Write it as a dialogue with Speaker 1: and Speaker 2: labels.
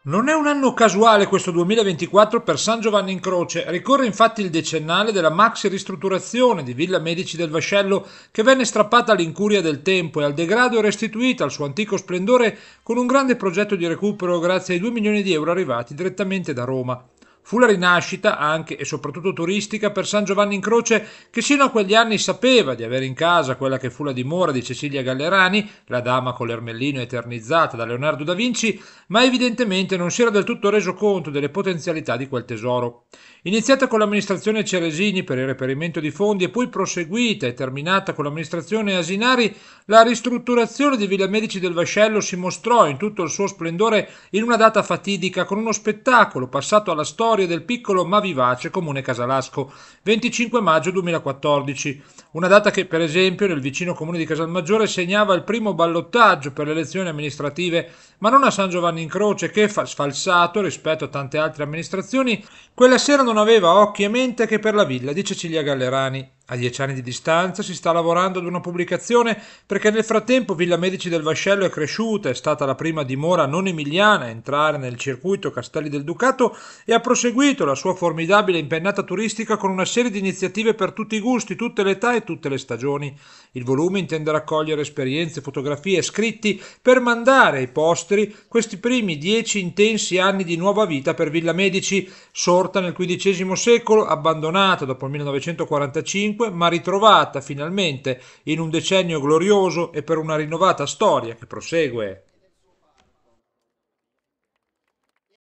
Speaker 1: Non è un anno casuale questo 2024 per San Giovanni in Croce, ricorre infatti il decennale della maxi ristrutturazione di Villa Medici del Vascello che venne strappata all'incuria del tempo e al degrado e restituita al suo antico splendore con un grande progetto di recupero grazie ai 2 milioni di euro arrivati direttamente da Roma. Fu la rinascita anche e soprattutto turistica per San Giovanni in Croce, che sino a quegli anni sapeva di avere in casa quella che fu la dimora di Cecilia Gallerani, la dama con l'ermellino eternizzata da Leonardo da Vinci, ma evidentemente non si era del tutto reso conto delle potenzialità di quel tesoro. Iniziata con l'amministrazione Ceresini per il reperimento di fondi e poi proseguita e terminata con l'amministrazione Asinari, la ristrutturazione di Villa Medici del Vascello si mostrò in tutto il suo splendore in una data fatidica con uno spettacolo passato alla storia storie del piccolo ma vivace comune casalasco, 25 maggio 2014, una data che per esempio nel vicino comune di Casalmaggiore segnava il primo ballottaggio per le elezioni amministrative, ma non a San Giovanni in Croce che, sfalsato rispetto a tante altre amministrazioni, quella sera non aveva occhi e mente che per la villa di Cecilia Gallerani. A dieci anni di distanza si sta lavorando ad una pubblicazione perché nel frattempo Villa Medici del Vascello è cresciuta, è stata la prima dimora non emiliana a entrare nel circuito Castelli del Ducato e ha proseguito la sua formidabile impennata turistica con una serie di iniziative per tutti i gusti, tutte le età e tutte le stagioni. Il volume intende raccogliere esperienze, fotografie, e scritti per mandare ai posteri questi primi dieci intensi anni di nuova vita per Villa Medici, sorta nel XV secolo, abbandonata dopo il 1945 5, ma ritrovata finalmente in un decennio glorioso e per una rinnovata storia che prosegue